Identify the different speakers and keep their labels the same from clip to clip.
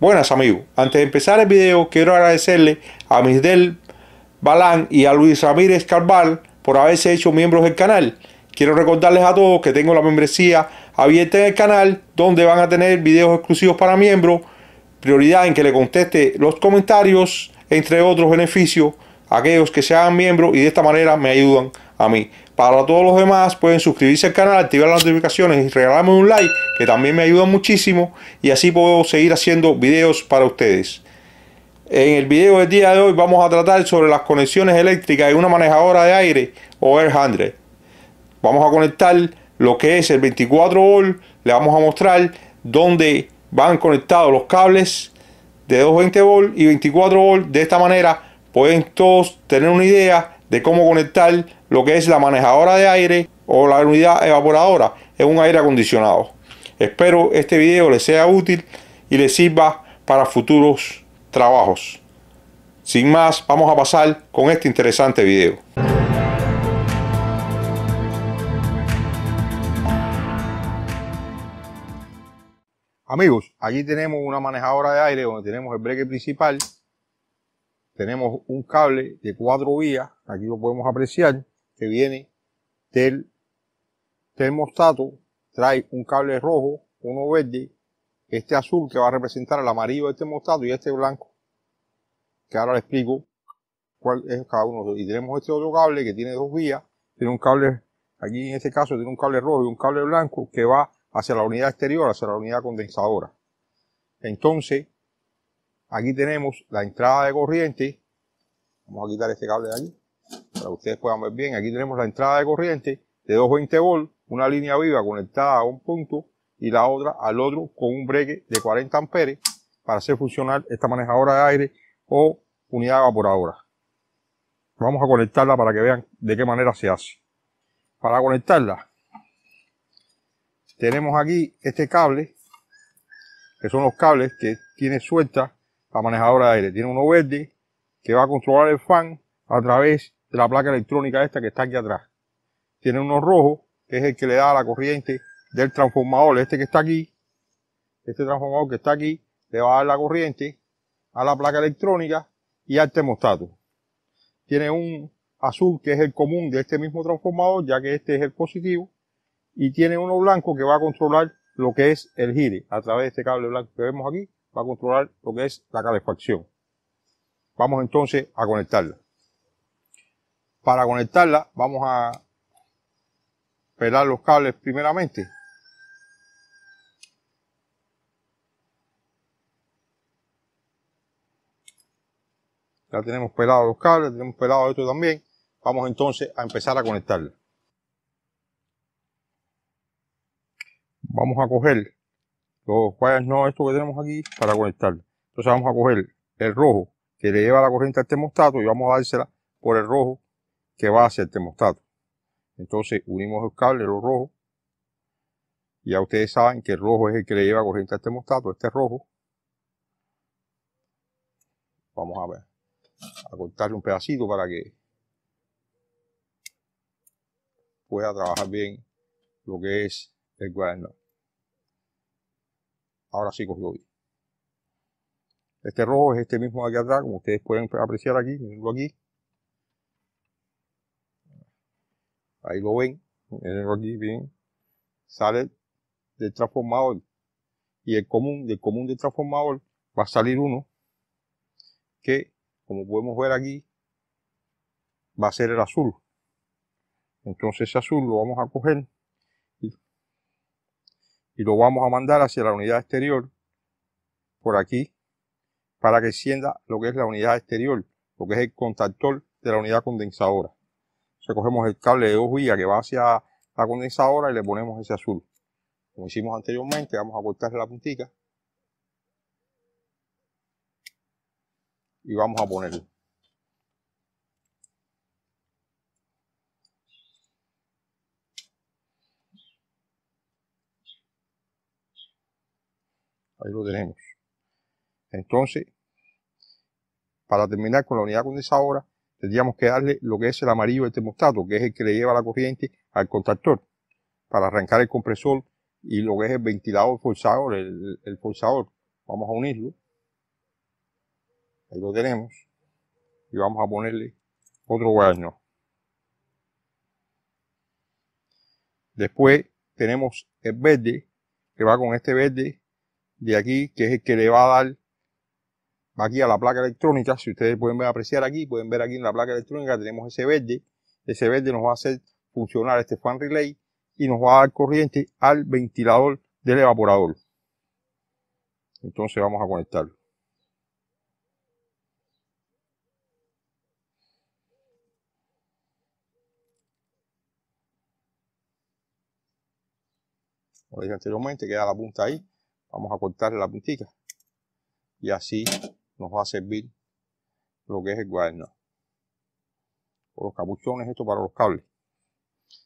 Speaker 1: Buenas amigos, antes de empezar el video quiero agradecerle a Misdel Balán y a Luis Ramírez Carval por haberse hecho miembros del canal. Quiero recordarles a todos que tengo la membresía abierta en el canal donde van a tener videos exclusivos para miembros, prioridad en que le conteste los comentarios, entre otros beneficios, a aquellos que se hagan miembros y de esta manera me ayudan a mí. Para todos los demás pueden suscribirse al canal, activar las notificaciones y regalarme un like que también me ayuda muchísimo y así puedo seguir haciendo videos para ustedes. En el video del día de hoy vamos a tratar sobre las conexiones eléctricas de una manejadora de aire o Air 100. Vamos a conectar lo que es el 24 volt, le vamos a mostrar dónde van conectados los cables de 220 volt y 24 volt. De esta manera pueden todos tener una idea de cómo conectar lo que es la manejadora de aire o la unidad evaporadora es un aire acondicionado. Espero este video les sea útil y les sirva para futuros trabajos. Sin más, vamos a pasar con este interesante video. Amigos, aquí tenemos una manejadora de aire donde tenemos el breque principal. Tenemos un cable de cuatro vías, aquí lo podemos apreciar que viene del termostato trae un cable rojo, uno verde, este azul que va a representar el amarillo del termostato y este blanco, que ahora le explico cuál es cada uno. Y tenemos este otro cable que tiene dos vías, tiene un cable, aquí en este caso tiene un cable rojo y un cable blanco que va hacia la unidad exterior, hacia la unidad condensadora. Entonces, aquí tenemos la entrada de corriente, vamos a quitar este cable de aquí, ustedes puedan ver bien. Aquí tenemos la entrada de corriente de 220 volts, una línea viva conectada a un punto y la otra al otro con un breque de 40 amperes para hacer funcionar esta manejadora de aire o unidad evaporadora. Vamos a conectarla para que vean de qué manera se hace. Para conectarla tenemos aquí este cable, que son los cables que tiene suelta la manejadora de aire. Tiene uno verde que va a controlar el fan a través de la placa electrónica esta que está aquí atrás. Tiene uno rojo, que es el que le da la corriente del transformador, este que está aquí, este transformador que está aquí, le va a dar la corriente a la placa electrónica y al termostato. Tiene un azul que es el común de este mismo transformador, ya que este es el positivo, y tiene uno blanco que va a controlar lo que es el gire. A través de este cable blanco que vemos aquí, va a controlar lo que es la calefacción. Vamos entonces a conectarla. Para conectarla vamos a pelar los cables primeramente. Ya tenemos pelados los cables, tenemos pelado esto también. Vamos entonces a empezar a conectarla. Vamos a coger los cuales no esto que tenemos aquí para conectarla. Entonces vamos a coger el rojo que le lleva la corriente al termostato este y vamos a dársela por el rojo que va ser el termostato. Entonces unimos el cables, rojo. rojos. Ya ustedes saben que el rojo es el que le lleva corriente al termostato, este rojo. Vamos a ver, a cortarle un pedacito para que pueda trabajar bien lo que es el cuaderno. Ahora sí cogió bien. Este rojo es este mismo de aquí atrás, como ustedes pueden apreciar aquí, aquí. Ahí lo ven, el aquí bien. Sale del transformador. Y el común, del común del transformador va a salir uno que, como podemos ver aquí, va a ser el azul. Entonces ese azul lo vamos a coger y, y lo vamos a mandar hacia la unidad exterior por aquí para que encienda lo que es la unidad exterior, lo que es el contactor de la unidad condensadora cogemos el cable de dos vías que va hacia la condensadora y le ponemos ese azul. Como hicimos anteriormente, vamos a cortar la puntita. y vamos a ponerlo. Ahí lo tenemos. Entonces, para terminar con la unidad condensadora, tendríamos que darle lo que es el amarillo este termostato, que es el que le lleva la corriente al contactor, para arrancar el compresor y lo que es el ventilador forzador, el, forzador. Vamos a unirlo. Ahí lo tenemos. Y vamos a ponerle otro guayano. Después tenemos el verde, que va con este verde de aquí, que es el que le va a dar aquí a la placa electrónica, si ustedes pueden apreciar aquí, pueden ver aquí en la placa electrónica tenemos ese verde, ese verde nos va a hacer funcionar este fan relay y nos va a dar corriente al ventilador del evaporador. Entonces vamos a conectarlo. Como dije anteriormente, queda la punta ahí. Vamos a cortarle la puntita. Y así nos va a servir lo que es el guarno. O los capuchones, esto para los cables.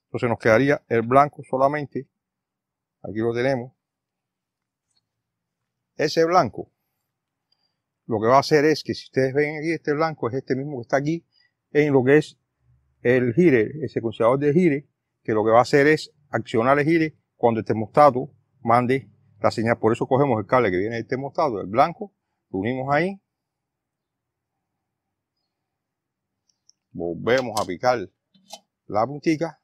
Speaker 1: Entonces nos quedaría el blanco solamente. Aquí lo tenemos. Ese blanco lo que va a hacer es que si ustedes ven aquí este blanco es este mismo que está aquí en lo que es el gire, el secuenciador de gire, que lo que va a hacer es accionar el gire cuando el termostato mande la señal. Por eso cogemos el cable que viene del termostato, este el blanco, lo unimos ahí volvemos a picar la puntica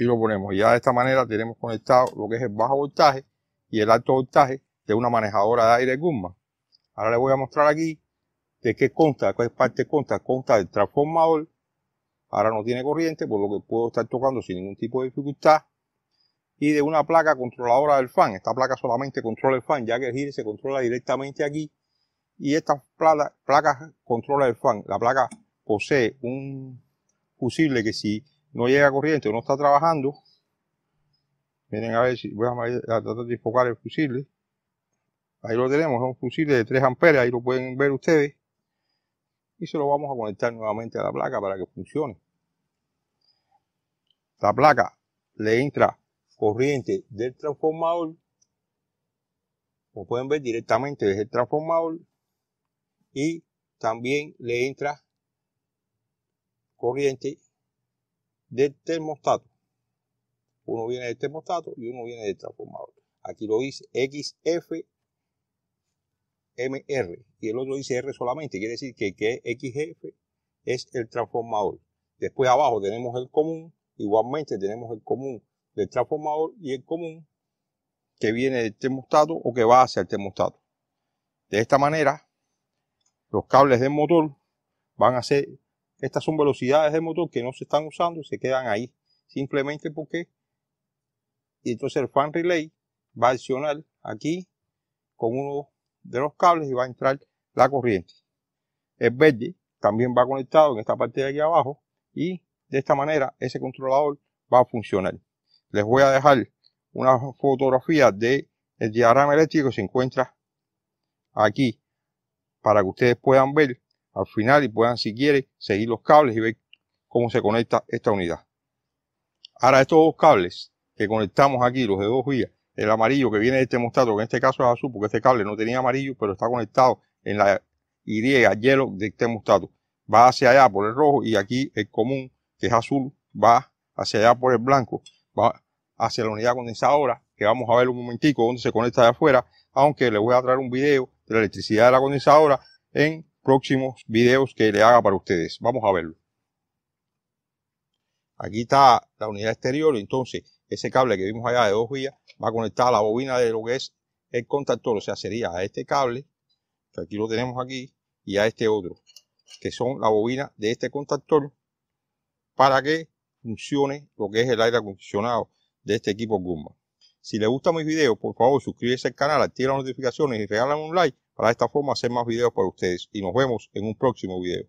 Speaker 1: y lo ponemos. Ya de esta manera tenemos conectado lo que es el bajo voltaje y el alto voltaje de una manejadora de aire Guma. Ahora les voy a mostrar aquí de qué consta, de qué parte consta. Consta del transformador Ahora no tiene corriente, por lo que puedo estar tocando sin ningún tipo de dificultad. Y de una placa controladora del fan. Esta placa solamente controla el fan, ya que el giro se controla directamente aquí. Y esta placa, controla el fan. La placa posee un fusible que si no llega corriente o no está trabajando, miren a ver si voy a tratar de enfocar el fusible. Ahí lo tenemos, es un fusible de 3 amperes, ahí lo pueden ver ustedes y se lo vamos a conectar nuevamente a la placa para que funcione. La placa le entra corriente del transformador, como pueden ver directamente desde el transformador, y también le entra corriente del termostato. Uno viene del termostato y uno viene del transformador. Aquí lo dice XF MR y el otro dice R solamente, quiere decir que, que XF es el transformador. Después abajo tenemos el común, igualmente tenemos el común del transformador y el común que viene del termostato o que va hacia el termostato. De esta manera, los cables del motor van a ser, estas son velocidades del motor que no se están usando, y se quedan ahí, simplemente porque, y entonces el fan relay va a accionar aquí con uno de los cables y va a entrar la corriente. El verde también va conectado en esta parte de aquí abajo y de esta manera ese controlador va a funcionar. Les voy a dejar una fotografía del el diagrama eléctrico que se encuentra aquí para que ustedes puedan ver al final y puedan si quieren seguir los cables y ver cómo se conecta esta unidad. Ahora estos dos cables que conectamos aquí, los de dos vías, el amarillo que viene de este mostrato, que en este caso es azul porque este cable no tenía amarillo, pero está conectado en la Y, hielo de este mostrato. Va hacia allá por el rojo y aquí el común, que es azul, va hacia allá por el blanco, va hacia la unidad condensadora, que vamos a ver un momentico donde se conecta de afuera, aunque les voy a traer un video de la electricidad de la condensadora en próximos videos que le haga para ustedes. Vamos a verlo. Aquí está la unidad exterior, entonces ese cable que vimos allá de dos vías va a conectar a la bobina de lo que es el contactor, o sea, sería a este cable, que pues aquí lo tenemos aquí, y a este otro, que son la bobina de este contactor, para que funcione lo que es el aire acondicionado de este equipo Gumba. Si les gusta mis videos, por favor suscríbese al canal, activa las notificaciones y regálame un like para de esta forma hacer más videos para ustedes. Y nos vemos en un próximo video.